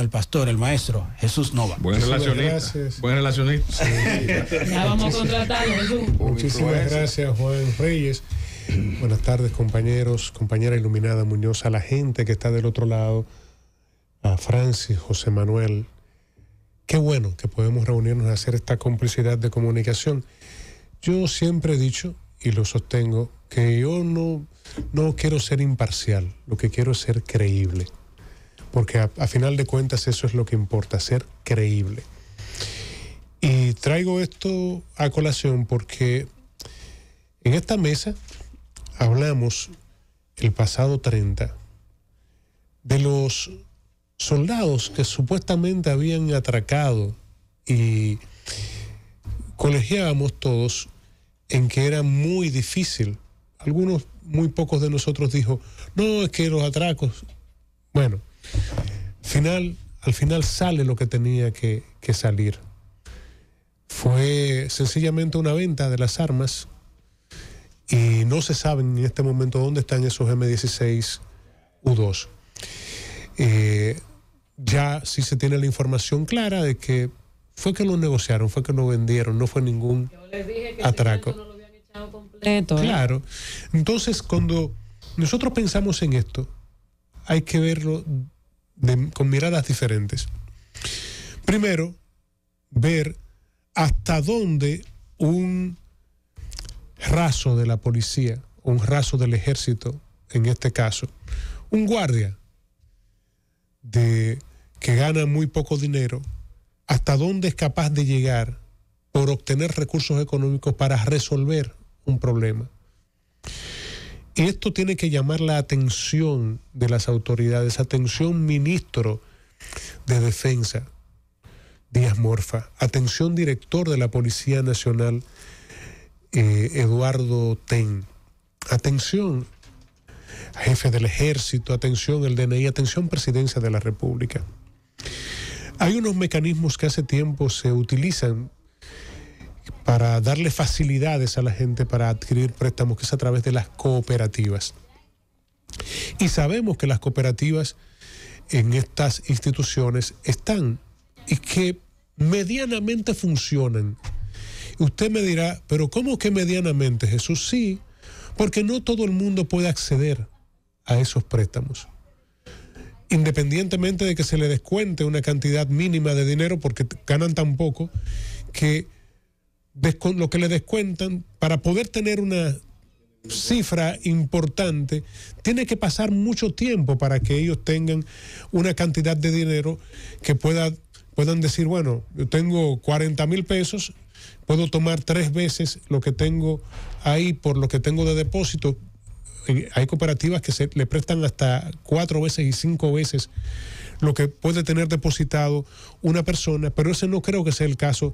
el pastor, el maestro Jesús Nova. Buenas relaciones Buen relacionista. ya vamos a Muchísimas gracias, Juan Reyes. Buenas tardes, compañeros, compañera iluminada Muñoz, a la gente que está del otro lado, a Francis, José Manuel. Qué bueno que podemos reunirnos a hacer esta complicidad de comunicación. Yo siempre he dicho, y lo sostengo, que yo no, no quiero ser imparcial, lo que quiero es ser creíble porque a, final de cuentas eso es lo que importa, ser creíble. Y traigo esto a colación porque en esta mesa hablamos el pasado 30 de los soldados que supuestamente habían atracado y colegiábamos todos en que era muy difícil. Algunos, muy pocos de nosotros dijo, no, es que los atracos, bueno, al final sale lo que tenía que, salir. Fue sencillamente una venta de las armas y no se sabe en este momento dónde están esos M16 U2. Eh, ya sí se tiene la información clara de que fue que lo negociaron, fue que lo vendieron, no fue ningún atraco. ¿eh? Claro. Entonces, cuando nosotros pensamos en esto, hay que verlo con miradas diferentes. Primero, ver hasta dónde un raso de la policía, un raso del ejército, en este caso, un guardia de, que gana muy poco dinero, hasta dónde es capaz de llegar por obtener recursos económicos para resolver un problema. Y esto tiene que llamar la atención de las autoridades, atención ministro de Defensa, Díaz Morfa, atención director de la Policía Nacional, eh, Eduardo Ten, atención jefe del ejército, atención el DNI, atención presidencia de la República. Hay unos mecanismos que hace tiempo se utilizan para darle facilidades a la gente para adquirir préstamos, que es a través de las cooperativas. Y sabemos que las cooperativas en estas instituciones están y que medianamente funcionan. Usted me dirá, pero ¿cómo que medianamente, Jesús? Sí, porque no todo el mundo puede acceder a esos préstamos. Independientemente de que se le descuente una cantidad mínima de dinero porque ganan tan poco que lo que le descuentan, para poder tener una cifra importante, tiene que pasar mucho tiempo para que ellos tengan una cantidad de dinero que pueda, puedan decir, bueno, yo tengo 40 mil pesos, puedo tomar tres veces lo que tengo ahí por lo que tengo de depósito, hay cooperativas que se le prestan hasta cuatro veces y cinco veces lo que puede tener depositado una persona, pero ese no creo que sea el caso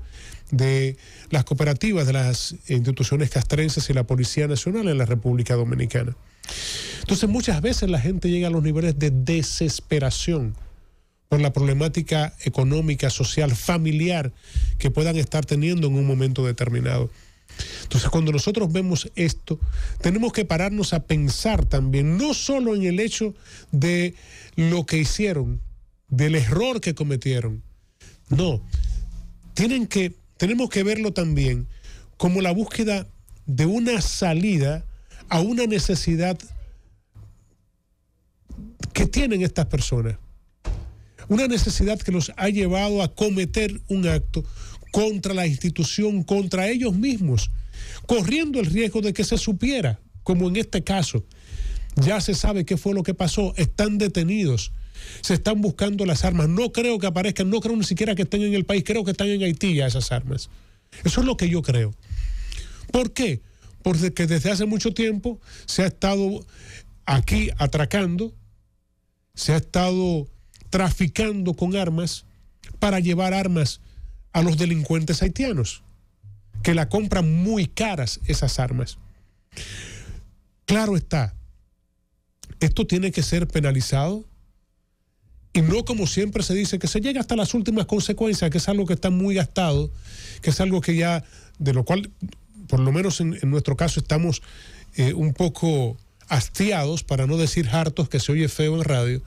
de las cooperativas de las instituciones castrenses y la Policía Nacional en la República Dominicana. Entonces muchas veces la gente llega a los niveles de desesperación por la problemática económica, social, familiar que puedan estar teniendo en un momento determinado. Entonces, cuando nosotros vemos esto, tenemos que pararnos a pensar también, no solo en el hecho de lo que hicieron, del error que cometieron, no, tienen que, tenemos que verlo también como la búsqueda de una salida a una necesidad que tienen estas personas. Una necesidad que los ha llevado a cometer un acto contra la institución, contra ellos mismos, corriendo el riesgo de que se supiera, como en este caso. Ya se sabe qué fue lo que pasó, están detenidos, se están buscando las armas. No creo que aparezcan, no creo ni siquiera que estén en el país, creo que están en Haití ya esas armas. Eso es lo que yo creo. ¿Por qué? Porque desde hace mucho tiempo se ha estado aquí atracando, se ha estado traficando con armas para llevar armas a los delincuentes haitianos, que la compran muy caras esas armas. Claro está, esto tiene que ser penalizado y no como siempre se dice, que se llega hasta las últimas consecuencias, que es algo que está muy gastado, que es algo que ya, de lo cual, por lo menos en, nuestro caso, estamos eh, un poco hastiados, para no decir hartos, que se oye feo en radio,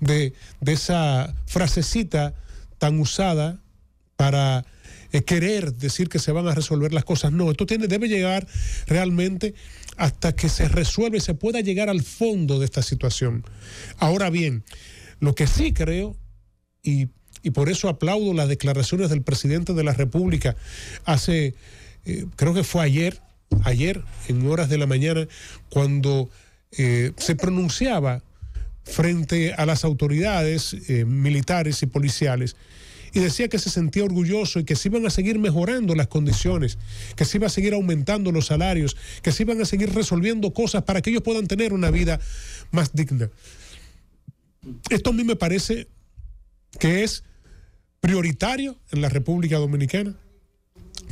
de, de esa frasecita tan usada para eh, querer decir que se van a resolver las cosas. No, esto tiene, debe llegar realmente hasta que se resuelva se pueda llegar al fondo de esta situación. Ahora bien, lo que sí creo, y, por eso aplaudo las declaraciones del presidente de la República hace, eh, creo que fue ayer, ayer en horas de la mañana, cuando eh, se pronunciaba frente a las autoridades militares y policiales y decía que se sentía orgulloso y que se iban a seguir mejorando las condiciones, que se iba a seguir aumentando los salarios, que se iban a seguir resolviendo cosas para que ellos puedan tener una vida más digna. Esto a mí me parece que es prioritario en la República Dominicana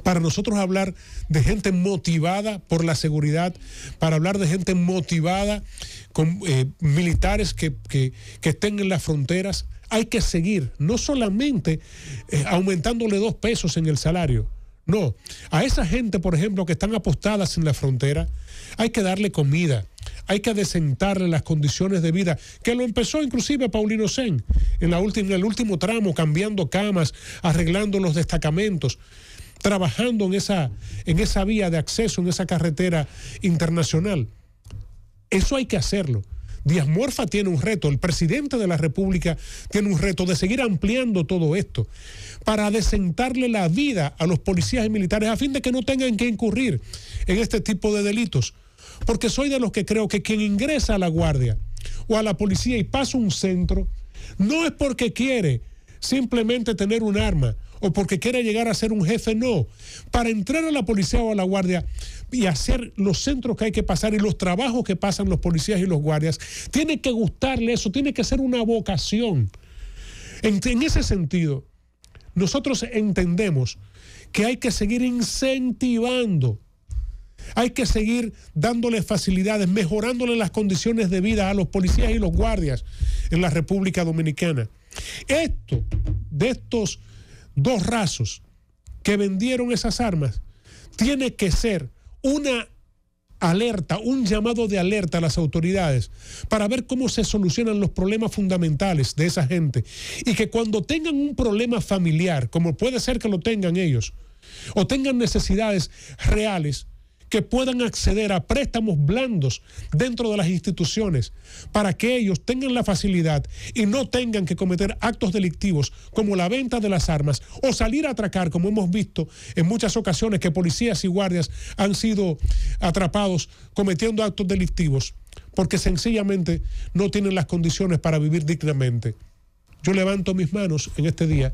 para nosotros hablar de gente motivada por la seguridad, para hablar de gente motivada con eh, militares que, que, estén en las fronteras, hay que seguir, no solamente eh, aumentándole dos pesos en el salario. No, a esa gente, por ejemplo, que están apostadas en la frontera, hay que darle comida, hay que desentarle las condiciones de vida, que lo empezó inclusive Paulino Sen en, la última, el último tramo, cambiando camas, arreglando los destacamentos, trabajando en esa, en esa vía de acceso, en esa carretera internacional. Eso hay que hacerlo. Díaz Morfa tiene un reto, el presidente de la República tiene un reto de seguir ampliando todo esto para desentarle la vida a los policías y militares a fin de que no tengan que incurrir en este tipo de delitos. Porque soy de los que creo que quien ingresa a la guardia o a la policía y pasa un centro, no es porque quiere simplemente tener un arma o porque quiera llegar a ser un jefe, no. Para entrar a la policía o a la guardia y hacer los centros que hay que pasar y los trabajos que pasan los policías y los guardias, tiene que gustarle eso, tiene que ser una vocación. En, ese sentido, nosotros entendemos que hay que seguir incentivando hay que seguir dándoles facilidades, mejorándole las condiciones de vida a los policías y los guardias en la República Dominicana. Esto, de estos dos rasos que vendieron esas armas, tiene que ser una alerta, un llamado de alerta a las autoridades para ver cómo se solucionan los problemas fundamentales de esa gente. Y que cuando tengan un problema familiar, como puede ser que lo tengan ellos, o tengan necesidades reales, que puedan acceder a préstamos blandos dentro de las instituciones para que ellos tengan la facilidad y no tengan que cometer actos delictivos como la venta de las armas o salir a atracar, como hemos visto en muchas ocasiones que policías y guardias han sido atrapados cometiendo actos delictivos porque sencillamente no tienen las condiciones para vivir dignamente. Yo levanto mis manos en este día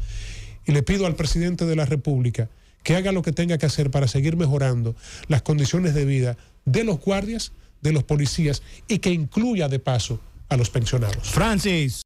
y le pido al presidente de la República que haga lo que tenga que hacer para seguir mejorando las condiciones de vida de los guardias, de los policías y que incluya de paso a los pensionados. Francis.